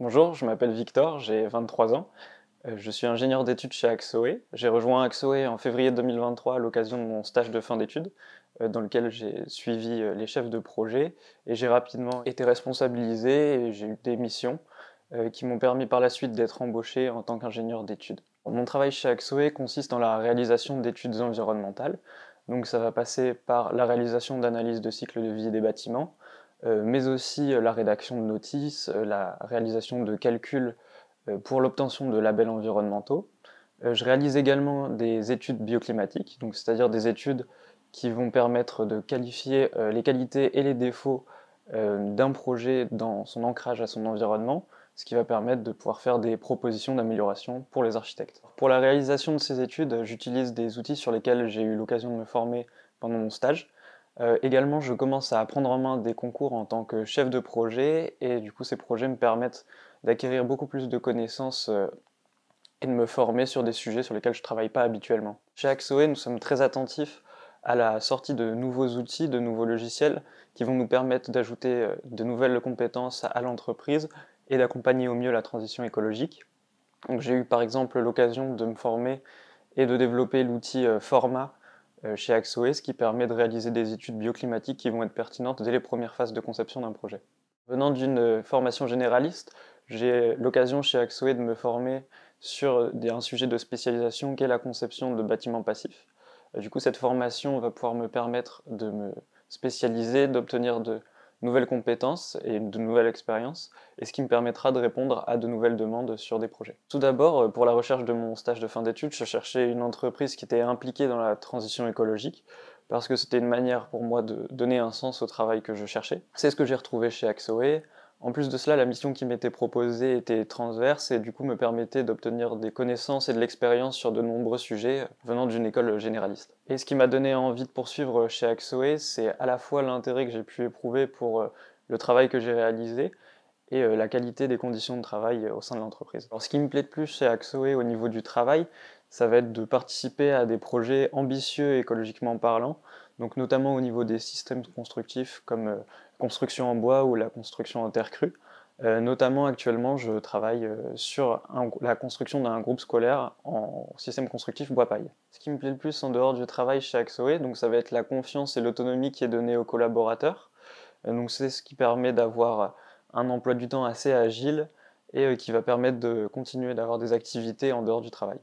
Bonjour, je m'appelle Victor, j'ai 23 ans. Euh, je suis ingénieur d'études chez Axoe. J'ai rejoint Axoe en février 2023 à l'occasion de mon stage de fin d'études, euh, dans lequel j'ai suivi euh, les chefs de projet et j'ai rapidement été responsabilisé et j'ai eu des missions qui m'ont permis par la suite d'être embauché en tant qu'ingénieur d'études. Mon travail chez Axoe consiste en la réalisation d'études environnementales. Donc ça va passer par la réalisation d'analyses de cycle de vie des bâtiments, euh, mais aussi euh, la rédaction de notices, euh, la réalisation de calculs pour l'obtention de labels environnementaux. Je réalise également des études bioclimatiques, c'est-à-dire des études qui vont permettre de qualifier les qualités et les défauts d'un projet dans son ancrage à son environnement, ce qui va permettre de pouvoir faire des propositions d'amélioration pour les architectes. Pour la réalisation de ces études, j'utilise des outils sur lesquels j'ai eu l'occasion de me former pendant mon stage, euh, également, je commence à prendre en main des concours en tant que chef de projet et du coup, ces projets me permettent d'acquérir beaucoup plus de connaissances euh, et de me former sur des sujets sur lesquels je ne travaille pas habituellement. Chez Axoe, nous sommes très attentifs à la sortie de nouveaux outils, de nouveaux logiciels qui vont nous permettre d'ajouter euh, de nouvelles compétences à l'entreprise et d'accompagner au mieux la transition écologique. j'ai eu par exemple l'occasion de me former et de développer l'outil Format. Euh, chez Axoe, ce qui permet de réaliser des études bioclimatiques qui vont être pertinentes dès les premières phases de conception d'un projet. Venant d'une formation généraliste, j'ai l'occasion chez Axoe de me former sur un sujet de spécialisation qu'est la conception de bâtiments passifs. Euh, du coup, cette formation va pouvoir me permettre de me spécialiser, d'obtenir de nouvelles compétences et de nouvelles expériences, et ce qui me permettra de répondre à de nouvelles demandes sur des projets. Tout d'abord, euh, pour la recherche de mon stage de fin d'études, je cherchais une entreprise qui était impliquée dans la transition écologique, parce que c'était une manière pour moi de donner un sens au travail que je cherchais. C'est ce que j'ai retrouvé chez Axoe, en plus de cela, la mission qui m'était proposée était transverse et du coup me permettait d'obtenir des connaissances et de l'expérience sur de nombreux sujets venant d'une école généraliste. Et ce qui m'a donné envie de poursuivre chez Axoe, c'est à la fois l'intérêt que j'ai pu éprouver pour euh, le travail que j'ai réalisé et euh, la qualité des conditions de travail euh, au sein de l'entreprise. Alors ce qui me plaît de plus chez Axoe au niveau du travail, ça va être de participer à des projets ambitieux écologiquement parlant, donc notamment au niveau des systèmes constructifs comme euh, construction en bois ou la construction en terre crue. Euh, notamment actuellement, je travaille euh, sur la construction d'un groupe scolaire en système constructif bois-paille. Ce qui me plaît le plus en dehors du travail chez AXOE, donc ça va être la confiance et l'autonomie qui est donnée aux collaborateurs. donc c'est ce qui permet d'avoir un emploi du temps assez agile et qui va permettre de continuer d'avoir des activités en dehors du travail.